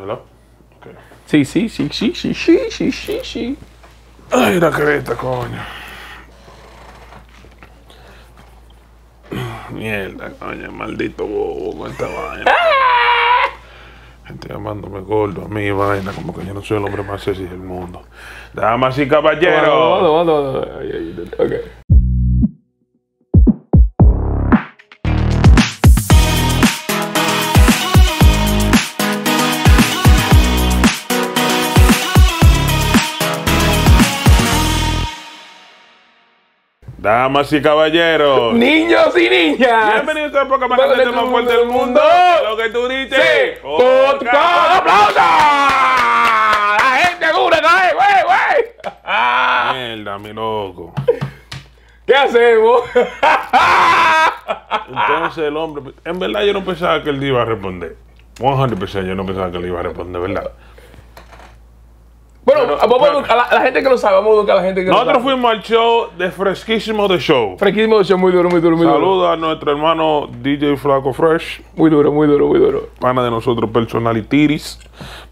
Hola. Sí, sí, sí, sí, sí, sí, sí, sí, sí. Ay, la creta, coño. Mierda, coño, maldito bobo con esta vaina. Gente llamándome gordo a mí, vaina, como que yo no soy el hombre más sexy del mundo. Damas y caballeros. Damas y caballeros, niños y niñas, bienvenidos al programa más fuerte del mundo. Lo que tú dices, sí. ¡Aplausos! La gente dura, güey, güey. Mierda, mi loco. ¿Qué hacemos? Entonces el hombre, en verdad yo no pensaba que él iba a responder. 100% yo no pensaba que él iba a responder, ¿verdad? Bueno, vamos a, la, a, la, gente que lo sabe, vamos a educar a la gente que lo sabe. Nosotros fuimos al show de Fresquísimo de Show. Fresquísimo de Show, muy duro, muy duro, muy duro. Saluda a nuestro hermano DJ Flaco Fresh. Muy duro, muy duro, muy duro. Pana de nosotros, personal tiris,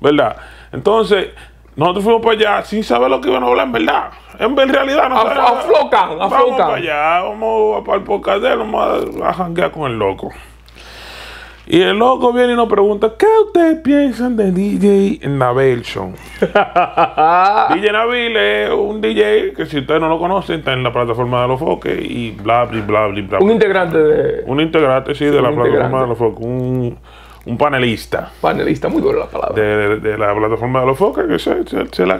¿verdad? Entonces, nosotros fuimos para allá sin saber lo que iban a hablar, en verdad. En realidad, nosotros... A aflocan. Vamos para allá, vamos a, para vamos a, a janguear con el loco. Y el loco viene y nos pregunta, ¿qué ustedes piensan de DJ Navelson? DJ Nabil es un DJ que si ustedes no lo conocen, está en la plataforma de los foques y bla, bla, bla, bla, Un integrante de... Un integrante, sí, de la plataforma de los foques. Un, un, panelista. Panelista, muy buena la palabra. De, de, la plataforma de los foques, que se, se, la...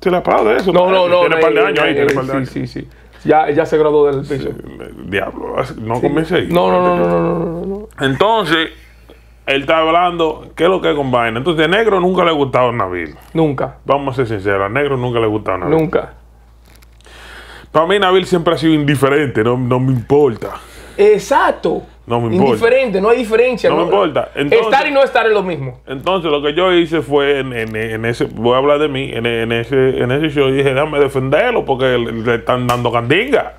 Se la de eso. No, no, no. Tiene un par de años ahí. Tiene par de años. Sí, sí, sí. Ya, se graduó del Diablo, no comience ahí. No, no, no, no, no, Entonces, él está hablando, ¿qué es lo que es con Entonces, a negro nunca le ha gustado Nabil. Nunca. Vamos a ser sinceros, a negro nunca le ha gustado Nabil. Nunca. Para mí Nabil siempre ha sido indiferente, no, no me importa. Exacto. No me Indiferente, no hay diferencia. No, importa. estar y no estar es lo mismo. Entonces, lo que yo hice fue, en, ese, voy a hablar de mí, en, ese, en ese show, dije, déjame defenderlo porque le, están dando candinga.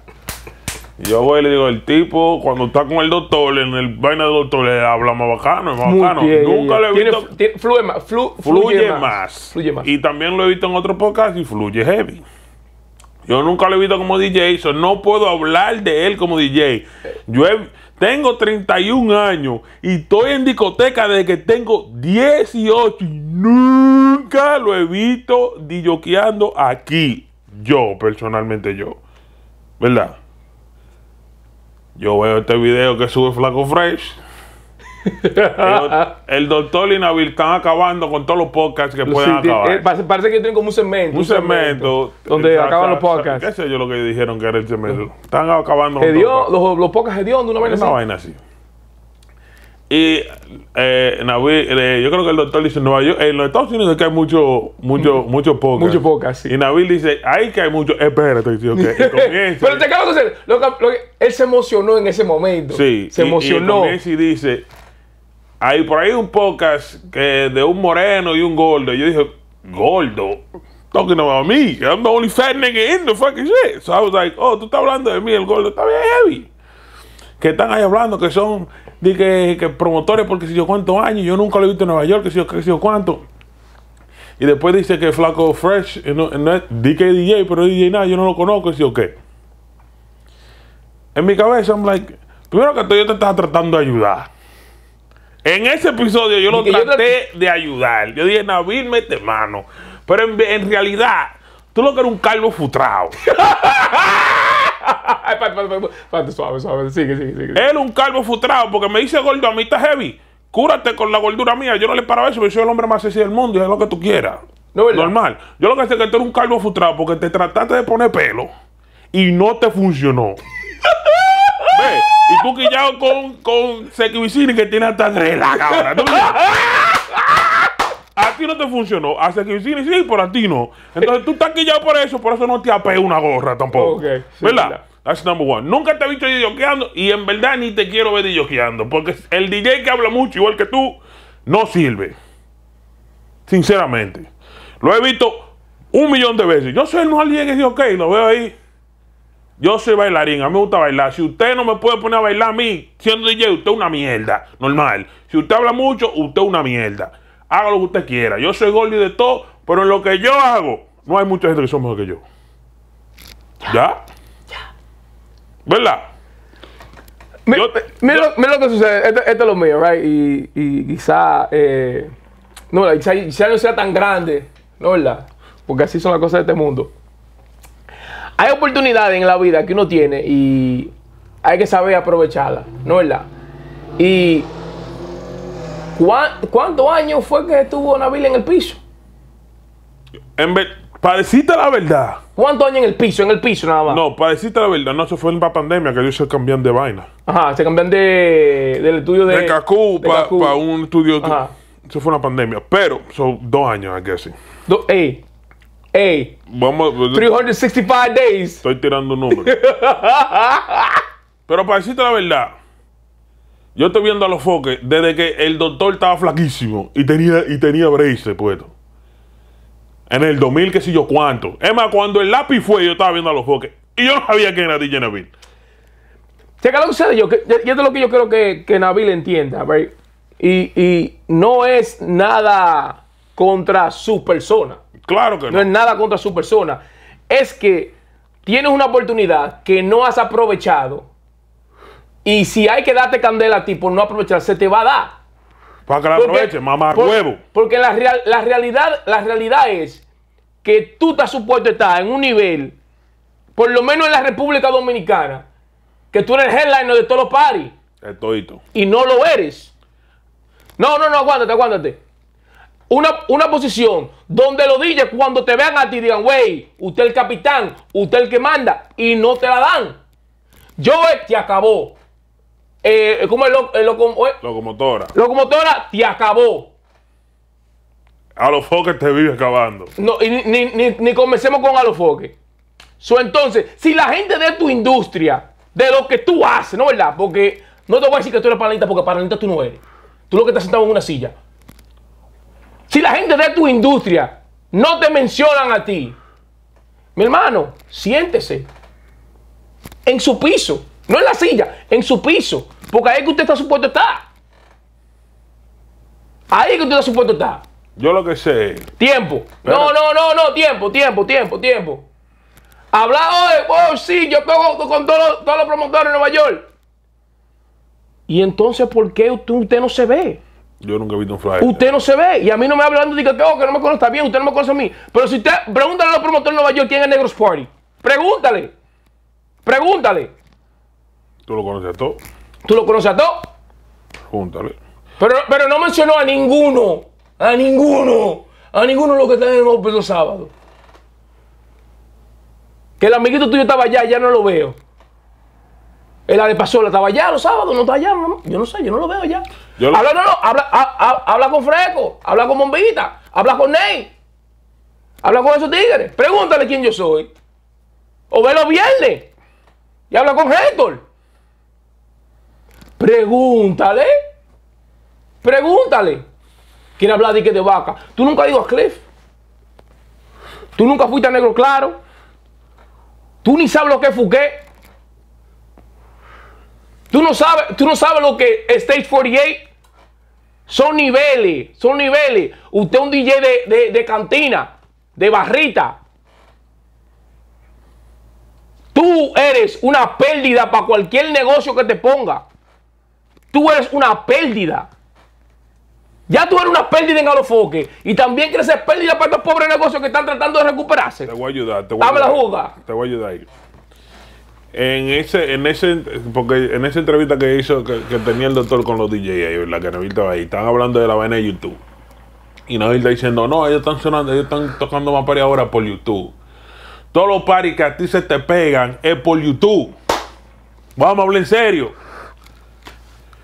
Yo voy y le digo, el tipo, cuando está con el doctor, en el vaina del doctor, le habla más bacano, más bacano. Nunca le he visto. fluye, más, fluye, más, Y también lo he visto en otro podcast, y fluye heavy. Yo nunca lo he visto como DJ, so no puedo hablar de él como DJ. Yo tengo 31 años y estoy en discoteca desde que tengo 18 y nunca lo he visto DJokeando aquí. Yo, personalmente yo. ¿Verdad? Yo veo este video que sube Flaco Fresh el, doctor y Nabil están acabando con todos los podcasts que pueden acabar. Eh, parece, que tienen como un cemento. Un, cemento, Donde acaban los podcasts. ¿Qué sé yo lo que dijeron que era el cemento? Están acabando los, los podcasts de una vaina Una vaina así. Y eh, Nabil, eh, yo creo que el doctor dice en Nueva York, en los Estados Unidos es que hay mucho, mucho, mm. mucho podcast. Mucho Y Nabil dice, ahí que hay mucho, espérate, Y comienza. Pero te acabo de decir él se emocionó en ese momento. Sí. Se emocionó. Y, y dice, hay por ahí un podcast que de un moreno y un gordo. Yo dije, gordo. Talking about me. I'm the only fat nigga in the fucking shit. So I was like, oh, tú estás hablando de mí, el gordo. Está bien heavy. Que están ahí hablando que son de que, que promotores porque si yo cuántos años. Yo nunca lo he visto en Nueva York, que si yo, que cuánto. Y después dice que Flaco Fresh, eh, no, no DJ, pero DJ nada, yo no lo conozco, sí o qué. En mi cabeza, I'm like, primero que todo, yo te estaba tratando de ayudar. En ese episodio yo lo traté de ayudar. Yo dije, Nabil, mete este mano. Pero en, realidad, tú lo que eres un calvo futrao. Espérate, suave, suave. Sigue, sigue, sigue. Él un calvo futrao porque me dice gordo, a mí está heavy. Cúrate con la gordura mía. Yo no le a eso, yo soy el hombre más sexy del mundo y es lo que tú quieras. No, Normal. Yo lo que sé es que tú eres un calvo futrao porque te trataste de poner pelo y no te funcionó. tú quillado con, con que tiene hasta tres la ¡Ah! a ti no te funcionó, a Sekibicini sí, pero a ti no. Entonces tú estás quillado por eso, por eso no te apé una gorra tampoco. ¿Verdad? That's number one. Nunca te he visto dioqueando y en verdad ni te quiero ver dioqueando. Porque el DJ que habla mucho, igual que tú, no sirve. Sinceramente. Lo he visto un millón de veces. Yo soy no alguien que dice, ok, lo veo ahí. Yo soy bailarín, a mí me gusta bailar. Si usted no me puede poner a bailar a mí, siendo DJ, usted es una mierda. Normal. Si usted habla mucho, usted es una mierda. Haga lo que usted quiera. Yo soy gordo de todo, pero en lo que yo hago, no hay mucha gente que somos mejor que yo. ¿Ya? ¿Ya? ya. ya verdad mira, lo que sucede. esto este es lo mío, right? Y, quizá. Eh, no, quizá, quizá no sea tan grande, ¿no verdad? Porque así son las cosas de este mundo hay oportunidades en la vida que uno tiene y hay que saber aprovecharlas, ¿no es verdad? Y ¿cuántos años fue que estuvo Nabil en el piso? En ver, parecita la verdad. ¿Cuántos años en el piso? En el piso nada más. No, parecita la verdad. No, eso fue en la pandemia que ellos se cambian de vaina. Ajá, se cambian de, del estudio de. De Cacú para un estudio. Ajá. Eso fue una pandemia. Pero son dos años, I guess. Dos... ey, ey, 365 pues, days. Estoy tirando números. Pero para decirte la verdad, yo estoy viendo a los foques desde que el doctor estaba flaquísimo y tenía, y tenía brace puesto. En el 2000, qué sé yo cuánto. Es más, cuando el lápiz fue, yo estaba viendo a los foques. Y yo no sabía quién era DJ Nabil. Checa que yo. esto es lo que yo quiero que, Nabil entienda, y, y no es nada contra su persona. Claro que no. No es nada contra su persona. Es que tienes una oportunidad que no has aprovechado y si hay que darte candela a ti por no aprovechar, se te va a dar. Para que la aproveches, mamá huevo. Porque la, realidad, la realidad es que tú estás supuesto estar en un nivel, por lo menos en la República Dominicana, que tú eres el headliner de todos los paris. El Y no lo eres. No, no, no, aguántate, aguántate una, posición donde lo DJs cuando te vean a ti digan, wey, usted el capitán, usted el que manda, y no te la dan. Yo eh, te acabó. Eh, eh, ¿Cómo es? Locomotora. Locomotora te acabó. A los foques te vive acabando. No, ni, comencemos con a los foques. entonces, si la gente de tu industria, de lo que tú haces, ¿no verdad? Porque no te voy a decir que tú eres panelista, porque panelista tú no eres. Tú lo que estás sentado en una silla. Si la gente de tu industria no te mencionan a ti, mi hermano, siéntese en su piso, no en la silla, en su piso, porque ahí es que usted está supuesto estar. Ahí es que usted está supuesto estar. Yo lo que sé. Tiempo. No, no, no, no, tiempo, tiempo, tiempo, tiempo. Hablado de, oh, sí, yo pego con todos, los promotores de Nueva York. Y entonces, ¿por qué usted no se ve? Yo nunca he visto un flyer. Usted no se ve. Y a mí no me hablando de que, que oh, no me conoce. Está bien, usted no me conoce a mí. Pero si usted, pregúntale a los promotores de Nueva York quién es Negros Party. Pregúntale. Pregúntale. Tú lo conoces a todos. Tú lo conoces a todos. Pregúntale. Pero, pero no mencionó a ninguno. A ninguno. A ninguno de los que están en el Open los sábados. Que el amiguito tuyo estaba allá, ya no lo veo. El ¿la estaba allá los sábados, no está allá. yo no sé, yo no lo veo allá. habla, no, habla, con Freco, habla con Bombita, habla con Ney. Habla con esos tigres. Pregúntale quién yo soy. O ve los viernes. Y habla con Héctor. Pregúntale. Pregúntale. quién habla de que de vaca. Tú nunca has ido a Cliff. Tú nunca fuiste a Negro Claro. Tú ni sabes lo que es Fouquet. Tú no sabes, tú no sabes lo que Stage 48 son niveles, son niveles. Usted es un DJ de, cantina, de barrita. Tú eres una pérdida para cualquier negocio que te ponga. Tú eres una pérdida. Ya tú eres una pérdida en Alofoque y también creces pérdida para estos pobres negocios que están tratando de recuperarse. Te voy a ayudar, te voy a Dame la jugada. Te voy a ayudar. En ese, en ese, porque en esa entrevista que hizo, que, tenía el doctor con los DJs, la que estaba ahí, estaban hablando de la vaina de YouTube. Y nadie está diciendo, no, ellos están sonando, ellos están tocando más party ahora por YouTube. Todos los paris que a ti se te pegan es por YouTube. Vamos a hablar en serio.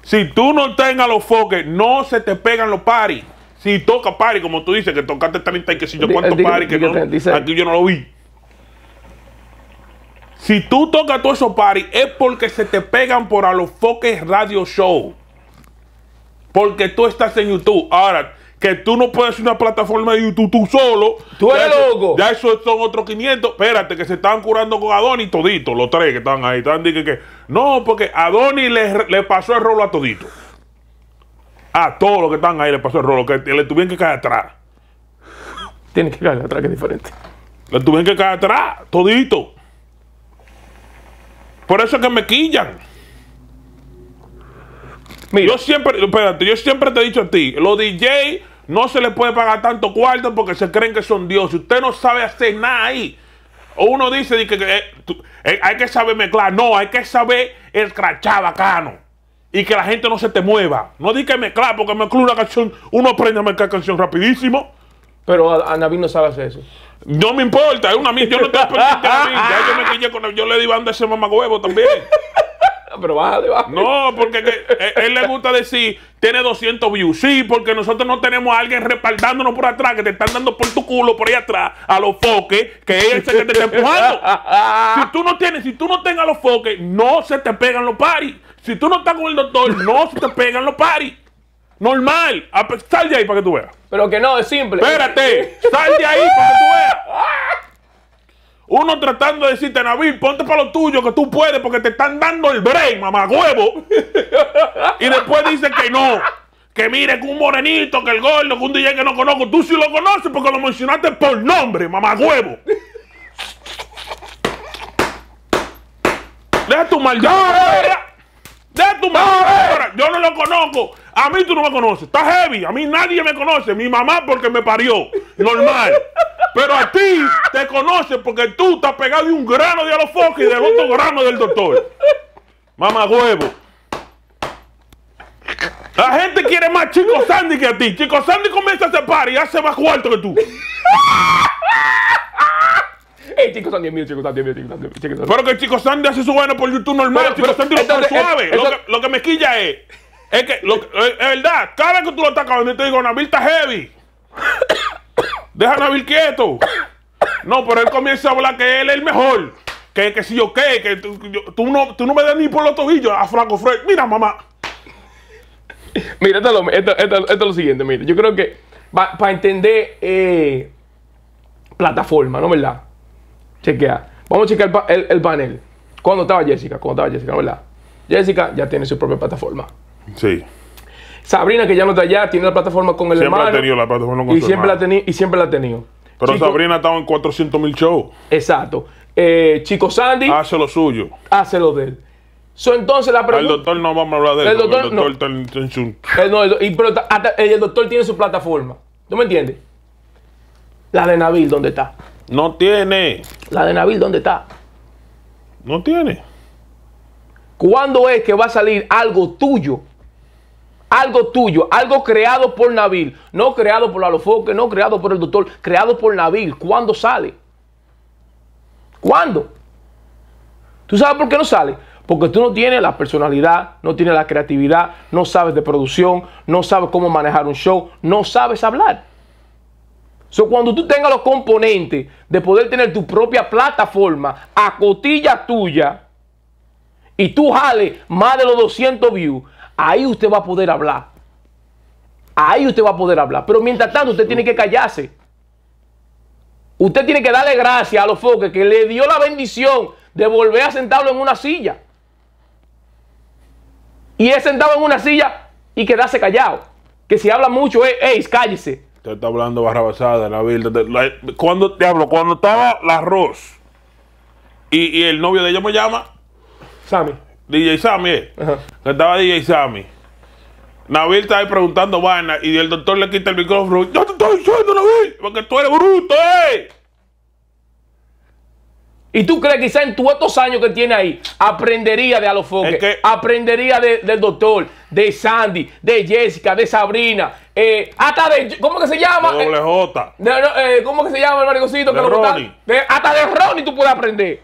Si tú no tengas los foques, no se te pegan los paris. Si toca paris, como tú dices, que tocaste 30 y que si yo cuento paris que no, aquí yo no lo vi. Si tú tocas todos esos paris es porque se te pegan por a los foques radio show. Porque tú estás en YouTube. Ahora, que tú no puedes una plataforma de YouTube tú solo. Tú eres loco. ya eso son otros 500. Espérate, que se están curando con Adoni todito, los tres que están ahí. Están que, no, porque Adonis le, le pasó el rolo a todito. A todos los que están ahí le pasó el rolo, que le tuvieron que caer atrás. Tienen que caer atrás, que es diferente. Le tuvieron que caer atrás, todito. Por eso es que me quillan. Mira. Yo siempre, espérate, yo siempre te he dicho a ti, los DJ no se les puede pagar tanto cuarto porque se creen que son dioses. Usted no sabe hacer nada ahí. O uno dice que, eh, eh, hay que saber mezclar. No, hay que saber escrachar bacano. Y que la gente no se te mueva. No di que mezclar, porque mezclar una canción, uno aprende a mezclar canción rapidísimo. Pero a, Naví no sabes eso. No me importa, es una mierda. Yo no yo me con Yo le di banda a ese mamagüevo también. Pero bájale, bájale. No, porque eh, él, le gusta decir, tiene 200 views. Sí, porque nosotros no tenemos a alguien respaldándonos por atrás, que te están dando por tu culo por ahí atrás, a los foques, que es el que te está empujando. si tú no tienes, si tú no tengas los foques, no se te pegan los paris. Si tú no estás con el doctor, no se te pegan los paris. Normal. Ah, pues, sal de ahí para que tú veas. Pero que no, es simple. Espérate. Sal de ahí para que tú veas. Uno tratando de decirte, Naví, ponte para lo tuyo que tú puedes porque te están dando el break, mamá huevo. y después dicen que no. Que mire, que un morenito, que el gordo, que un DJ que no conozco. Tú sí lo conoces porque lo mencionaste por nombre, mamá huevo. Deja tu maldita. Deja tu maldad. Yo no lo conozco. A mí tú no me conoces. Estás heavy. A mí nadie me conoce. Mi mamá porque me parió. Normal. Pero a ti te conoce porque tú estás pegado de un grano de alofoque y del otro grano del doctor. Mamá huevo. La gente quiere más Chico Sandy que a ti. Chico Sandy comienza a hacer y hace más cuarto que tú. Ey, Chico Sandy es mío, Chico Sandy es mío, Chico Sandy, Chico Sandy. Pero que Chico Sandy hace su bueno por YouTube normal. Pero, Chico Sandy lo suave. lo que me quilla es... Es que, lo, es, verdad, cada vez que tú lo atacas yo te digo, Nabil está heavy. Deja a Nabil quieto. No, pero él comienza a hablar que él es el mejor. Que, si yo qué, que tú, no, tú no me das ni por los tobillos a Franco Frey Mira, mamá. Mira, esto es lo, esto, es lo siguiente, mira. Yo creo que para entender eh, plataforma, ¿no verdad? Chequea. Vamos a chequear el, panel. Cuando estaba Jessica? cuando estaba Jessica, ¿no verdad? Jessica ya tiene su propia plataforma. Sí. Sabrina, que ya no está allá, tiene la plataforma con el siempre hermano. la y siempre La ha tenido. Pero Sabrina ha estado en 400 mil shows. Exacto. Eh, Chico Sandy. Hace lo suyo. Hace lo de él. entonces la pregunta. El doctor no vamos a hablar de él. El doctor, en su. Eh, pero, eh, el, doctor tiene su plataforma. ¿Tú me entiendes? La de Nabil, ¿dónde está? No tiene. La de Nabil, ¿dónde está? No tiene. ¿Cuándo es que va a salir algo tuyo algo tuyo, algo creado por Nabil, no creado por Alofoque, no creado por el doctor, creado por Nabil. ¿Cuándo sale? ¿Cuándo? ¿Tú sabes por qué no sale? Porque tú no tienes la personalidad, no tienes la creatividad, no sabes de producción, no sabes cómo manejar un show, no sabes hablar. So, cuando tú tengas los componentes de poder tener tu propia plataforma a cotilla tuya y tú jales más de los 200 views, Ahí usted va a poder hablar. Ahí usted va a poder hablar. Pero mientras tanto, usted tiene que callarse. Usted tiene que darle gracias a los foques que le dio la bendición de volver a sentarlo en una silla. Y es sentado en una silla y quedarse callado. Que si habla mucho, es, eh, hey, cállese. Usted está hablando barrabasada, vida. Cuando te hablo, cuando estaba la Ross y, y el novio de ella me llama. Sammy. DJ Sammy, eh. que estaba DJ Sammy. Nabil está ahí preguntando vaina y el doctor le quita el micrófono. Yo te estoy diciendo, Nabil, porque tú eres bruto, eh. Y tú crees que quizá en todos estos años que tiene ahí, aprendería de Alofoque, aprendería de, del doctor, de Sandy, de Jessica, de Sabrina, eh, hasta de, ¿cómo que se llama? De eh, eh, ¿Cómo que se llama el maricocito? que Ronnie. Lo hasta de Ronnie tú puedes aprender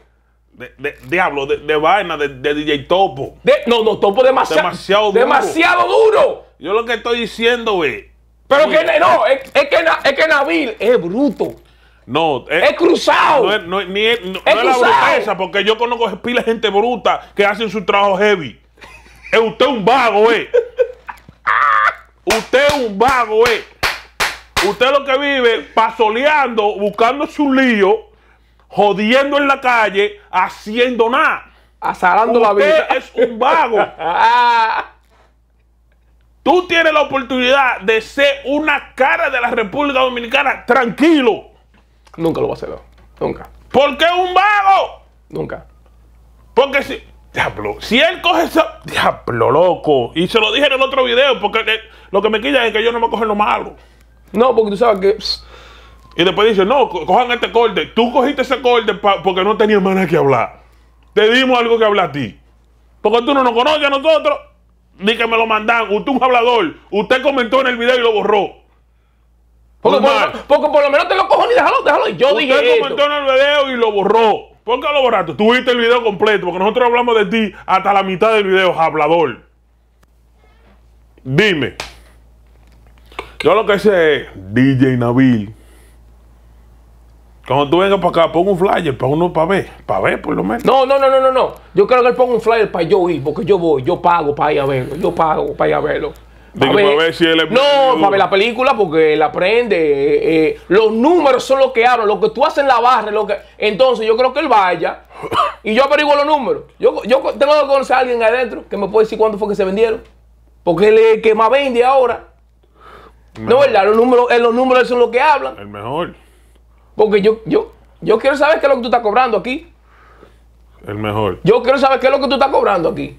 diablo, de, de vaina, de, de, DJ Topo. no, no, Topo demasiado, demasiado duro. Demasiado duro. Yo lo que estoy diciendo es. Pero que no, es, que, es que Nabil es bruto. No, es, eh, cruzado. No, es, no, es la bruteza, porque yo conozco pila de gente bruta que hacen su trabajo heavy. es usted un vago, eh. usted es un vago, eh. Usted lo que vive pasoleando, buscándose su lío jodiendo en la calle, haciendo nada. Azarando la vida. es un vago. Tú tienes la oportunidad de ser una cara de la República Dominicana tranquilo. Nunca lo va a hacer, nunca. ¿Por qué un vago? Nunca. Porque si. Diablo, si él coge eso, Diablo, loco. Y se lo dije en el otro video, porque eh, lo que me quilla es que yo no me coger lo malo. No, porque tú sabes que. Y después dice, no, cojan este corte. Tú cogiste ese corte porque no tenía más nada que hablar. Te dimos algo que hablar a ti. Porque tú no nos conoces a nosotros. Ni que me lo mandan. Usted un hablador. Usted comentó en el video y lo borró. Porque, por, lo menos te lo cojo y déjalo, déjalo. Yo Usted dije. Usted comentó en el video y lo borró. ¿Por qué lo borraste? Tú viste el video completo. Porque nosotros hablamos de ti hasta la mitad del video, hablador. Dime. Yo lo que sé es DJ Nabil cuando tú vengas para acá, pon un flyer para uno para ver, para ver por lo menos. No, no, no, no, no, Yo creo que él ponga un flyer para yo ir, porque yo voy, yo pago para ir a verlo, yo pago para ir a verlo. Digo, para ver, si él es No, para ver la película, porque él aprende. Eh, eh, los números son los que hablan, lo que tú haces en la barra, lo que. Entonces yo creo que él vaya y yo averiguo los números. Yo, tengo que conocer a alguien adentro que me puede decir cuánto fue que se vendieron. Porque él es el que más vende ahora. No, ¿verdad? Los números, eh, los números son los que hablan. El mejor. Porque yo, yo, yo quiero saber qué es lo que tú estás cobrando aquí. El mejor. Yo quiero saber qué es lo que tú estás cobrando aquí.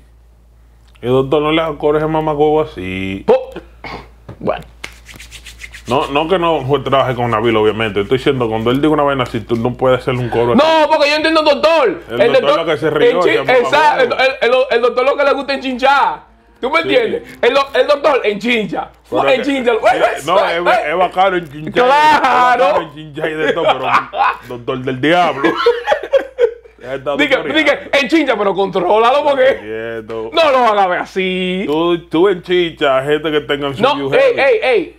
El doctor, no le cobres el mamacuevo así. bueno. No, no que no trabaje con Nabil, obviamente. Estoy diciendo, cuando él diga una vaina así, tú no puedes hacerle un coro No, porque yo entiendo doctor. El, doctor, lo que se rió. El, el, doctor lo que le gusta enchinchar. ¿Tú me entiendes? El, doctor en chincha. en chincha. Eh, no, es, es bacano en chincha. Claro. doctor del diablo. Dije, dije, en chincha, pero controlalo porque. No lo haga ver así. Tú, tú en chincha, gente que tenga su No, ey, ey, ey.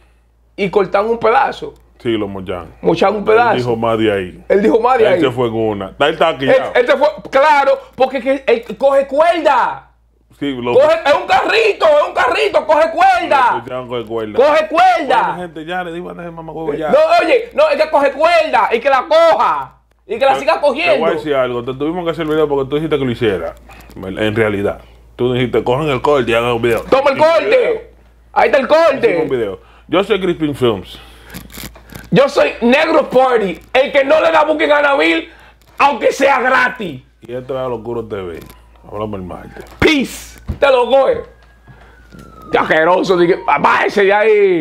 Y cortan un pedazo. Sí, lo mochan. Mochan un pedazo. Él dijo más de ahí. Él dijo más ahí. Él se fue en una. está aquí. Él, fue, claro, porque coge cuerda es un carrito, es un carrito, coge cuerda. coge cuerda. Coge cuerda. gente, ya le digo a mamá ya. No, oye, no, es que coge cuerda y que la coja. Y que la siga cogiendo. Te voy a decir algo, te tuvimos que hacer el video porque tú dijiste que lo hiciera. En realidad. Tú dijiste, cogen el corte y hagan un video. ¡Toma el corte! Ahí está el corte. Un video. Yo soy Crispin Films. Yo soy Negro Party, el que no le da buque a Nabil, aunque sea gratis. Y esto es Locuro TV. Hablamos en martes. Peace. Te lo coge. Asqueroso. Dije, váyase de ahí.